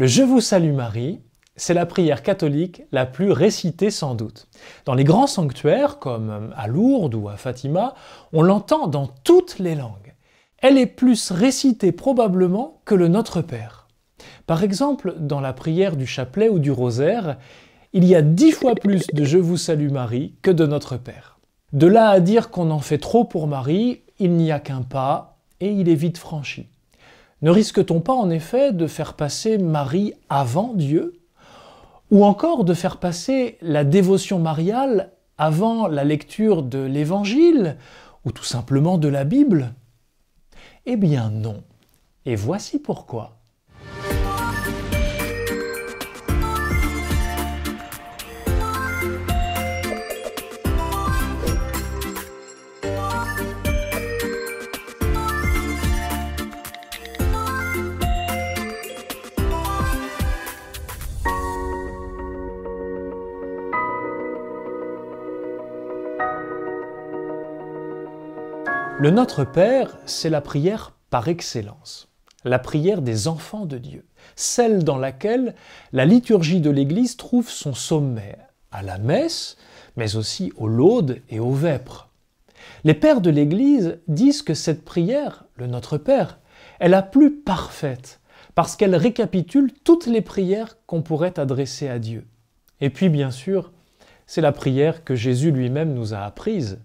Le Je vous salue Marie, c'est la prière catholique la plus récitée sans doute. Dans les grands sanctuaires, comme à Lourdes ou à Fatima, on l'entend dans toutes les langues. Elle est plus récitée probablement que le Notre Père. Par exemple, dans la prière du chapelet ou du rosaire, il y a dix fois plus de Je vous salue Marie que de Notre Père. De là à dire qu'on en fait trop pour Marie, il n'y a qu'un pas et il est vite franchi. Ne risque-t-on pas en effet de faire passer Marie avant Dieu Ou encore de faire passer la dévotion mariale avant la lecture de l'Évangile ou tout simplement de la Bible Eh bien non. Et voici pourquoi. Le Notre Père, c'est la prière par excellence, la prière des enfants de Dieu, celle dans laquelle la liturgie de l'Église trouve son sommet, à la messe, mais aussi aux laudes et aux vêpres. Les pères de l'Église disent que cette prière, le Notre Père, est la plus parfaite, parce qu'elle récapitule toutes les prières qu'on pourrait adresser à Dieu. Et puis, bien sûr, c'est la prière que Jésus lui-même nous a apprise.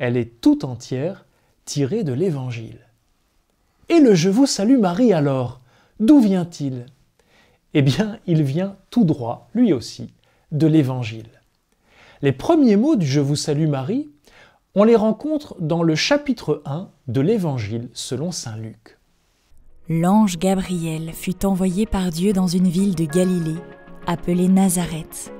Elle est tout entière tiré de l'Évangile. Et le Je vous salue Marie alors, d'où vient-il Eh bien, il vient tout droit, lui aussi, de l'Évangile. Les premiers mots du Je vous salue Marie, on les rencontre dans le chapitre 1 de l'Évangile selon Saint Luc. L'ange Gabriel fut envoyé par Dieu dans une ville de Galilée, appelée Nazareth,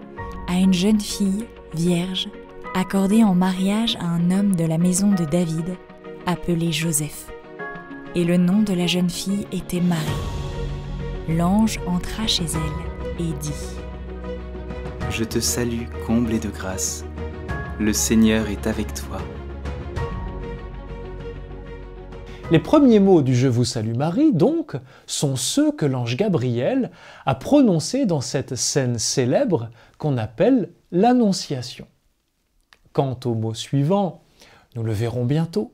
à une jeune fille, vierge, accordée en mariage à un homme de la maison de David appelé Joseph. Et le nom de la jeune fille était Marie. L'ange entra chez elle et dit ⁇ Je te salue, comblée de grâce, le Seigneur est avec toi. ⁇ Les premiers mots du Je vous salue Marie, donc, sont ceux que l'ange Gabriel a prononcés dans cette scène célèbre qu'on appelle l'Annonciation. Quant aux mot suivants, nous le verrons bientôt,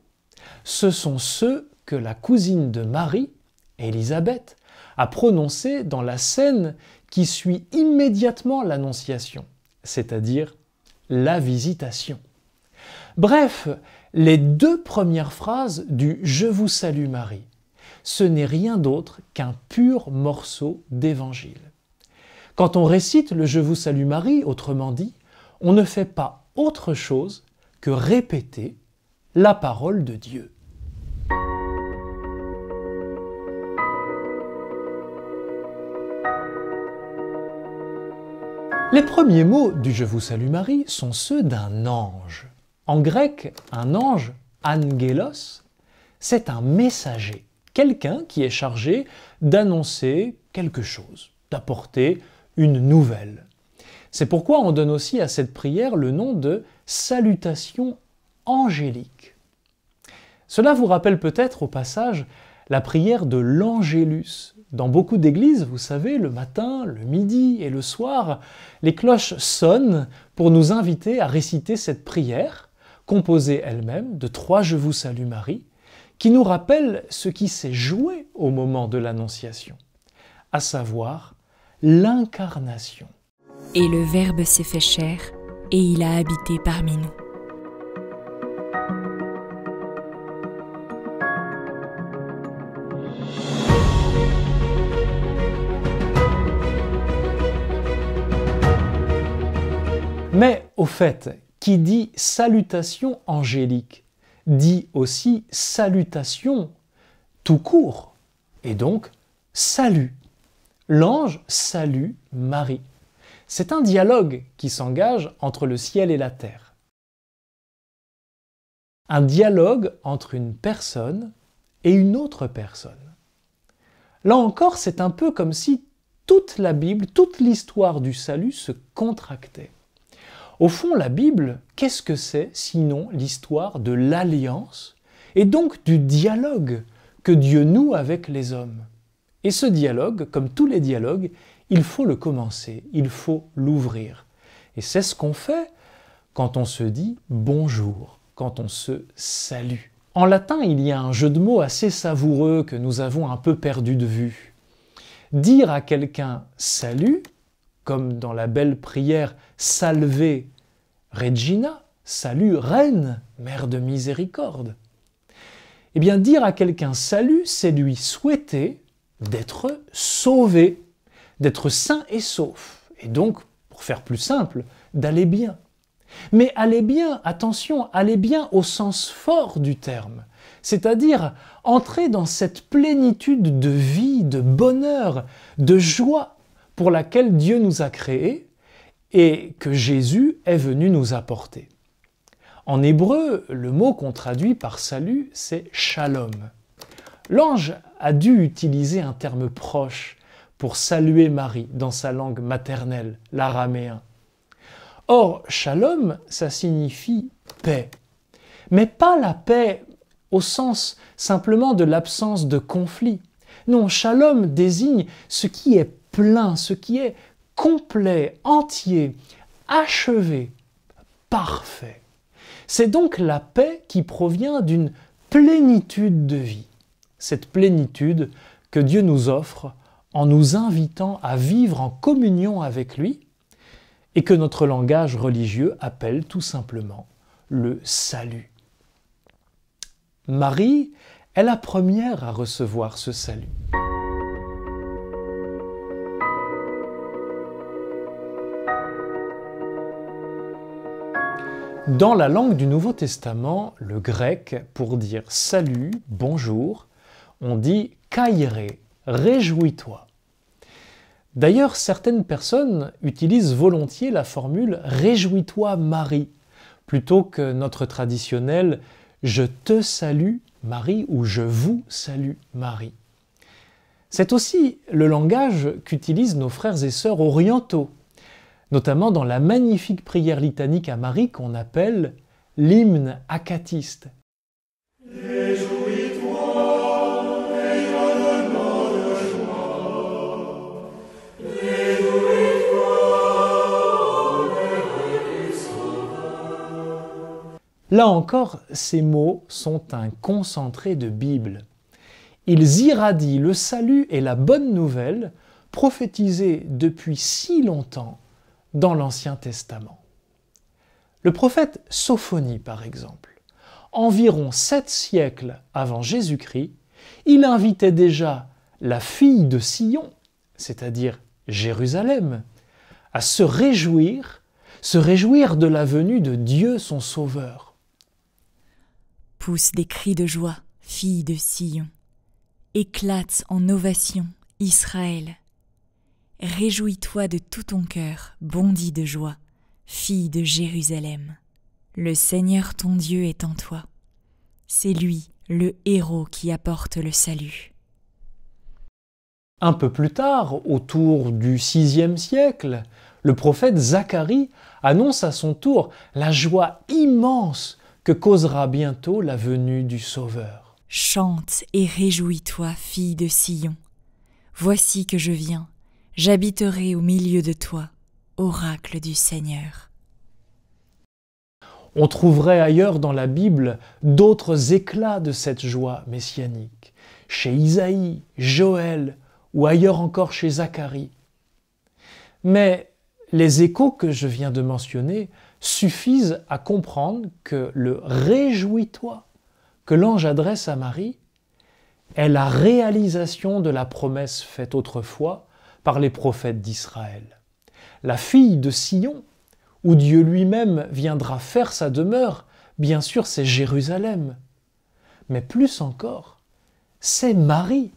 ce sont ceux que la cousine de Marie, Élisabeth, a prononcés dans la scène qui suit immédiatement l'annonciation, c'est-à-dire la visitation. Bref, les deux premières phrases du Je vous salue Marie, ce n'est rien d'autre qu'un pur morceau d'évangile. Quand on récite le Je vous salue Marie, autrement dit, on ne fait pas autre chose que répéter la parole de Dieu. Les premiers mots du Je vous salue Marie sont ceux d'un ange. En grec, un ange, angelos, c'est un messager, quelqu'un qui est chargé d'annoncer quelque chose, d'apporter une nouvelle. C'est pourquoi on donne aussi à cette prière le nom de salutation angélique. Cela vous rappelle peut-être au passage la prière de l'Angélus. Dans beaucoup d'églises, vous savez, le matin, le midi et le soir, les cloches sonnent pour nous inviter à réciter cette prière, composée elle-même de trois Je vous salue Marie, qui nous rappelle ce qui s'est joué au moment de l'Annonciation, à savoir l'incarnation. Et le Verbe s'est fait chair, et il a habité parmi nous. Mais au fait, qui dit salutation angélique dit aussi salutation tout court, et donc salut. L'ange salue Marie. C'est un dialogue qui s'engage entre le ciel et la terre. Un dialogue entre une personne et une autre personne. Là encore, c'est un peu comme si toute la Bible, toute l'histoire du salut se contractait. Au fond, la Bible, qu'est-ce que c'est sinon l'histoire de l'alliance et donc du dialogue que Dieu noue avec les hommes Et ce dialogue, comme tous les dialogues, il faut le commencer, il faut l'ouvrir. Et c'est ce qu'on fait quand on se dit bonjour, quand on se salue. En latin, il y a un jeu de mots assez savoureux que nous avons un peu perdu de vue. Dire à quelqu'un salut, comme dans la belle prière Salve Regina, salut Reine, Mère de miséricorde. Eh bien, dire à quelqu'un salut, c'est lui souhaiter d'être sauvé, d'être sain et sauf, et donc, pour faire plus simple, d'aller bien. Mais aller bien, attention, aller bien au sens fort du terme, c'est-à-dire entrer dans cette plénitude de vie, de bonheur, de joie pour laquelle Dieu nous a créés et que Jésus est venu nous apporter. En hébreu, le mot qu'on traduit par salut, c'est shalom. L'ange a dû utiliser un terme proche pour saluer Marie dans sa langue maternelle, l'araméen. Or, shalom, ça signifie paix. Mais pas la paix au sens simplement de l'absence de conflit. Non, shalom désigne ce qui est ce qui est complet, entier, achevé, parfait. C'est donc la paix qui provient d'une plénitude de vie. Cette plénitude que Dieu nous offre en nous invitant à vivre en communion avec lui et que notre langage religieux appelle tout simplement le salut. Marie est la première à recevoir ce salut. Dans la langue du Nouveau Testament, le grec, pour dire salut, bonjour, on dit kaire, réjouis-toi. D'ailleurs, certaines personnes utilisent volontiers la formule Réjouis-toi Marie, plutôt que notre traditionnel Je te salue Marie ou Je vous salue Marie. C'est aussi le langage qu'utilisent nos frères et sœurs orientaux notamment dans la magnifique prière litanique à Marie qu'on appelle l'hymne acatiste. Là encore, ces mots sont un concentré de Bible. Ils irradient le salut et la bonne nouvelle prophétisés depuis si longtemps dans l'Ancien Testament. Le prophète Sophonie, par exemple, environ sept siècles avant Jésus-Christ, il invitait déjà la fille de Sion, c'est-à-dire Jérusalem, à se réjouir, se réjouir de la venue de Dieu son Sauveur. Pousse des cris de joie, fille de Sion. Éclate en ovation, Israël. Réjouis-toi de tout ton cœur, bondis de joie, fille de Jérusalem. Le Seigneur ton Dieu est en toi. C'est lui, le héros qui apporte le salut. Un peu plus tard, autour du sixième siècle, le prophète Zacharie annonce à son tour la joie immense que causera bientôt la venue du Sauveur. Chante et réjouis-toi, fille de Sion. Voici que je viens, j'habiterai au milieu de toi, oracle du Seigneur. On trouverait ailleurs dans la Bible d'autres éclats de cette joie messianique, chez Isaïe, Joël ou ailleurs encore chez Zacharie. Mais les échos que je viens de mentionner suffisent à comprendre que le réjouis-toi que l'ange adresse à Marie est la réalisation de la promesse faite autrefois par les prophètes d'Israël. La fille de Sion, où Dieu lui-même viendra faire sa demeure, bien sûr c'est Jérusalem. Mais plus encore, c'est Marie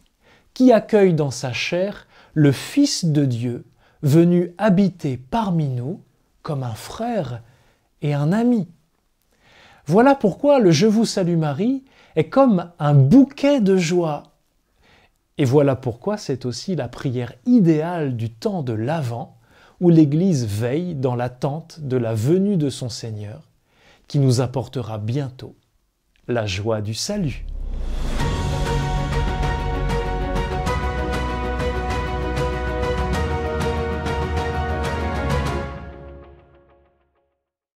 qui accueille dans sa chair le Fils de Dieu, venu habiter parmi nous comme un frère et un ami. Voilà pourquoi le Je vous salue Marie est comme un bouquet de joie et voilà pourquoi c'est aussi la prière idéale du temps de l'Avent, où l'Église veille dans l'attente de la venue de son Seigneur, qui nous apportera bientôt la joie du salut.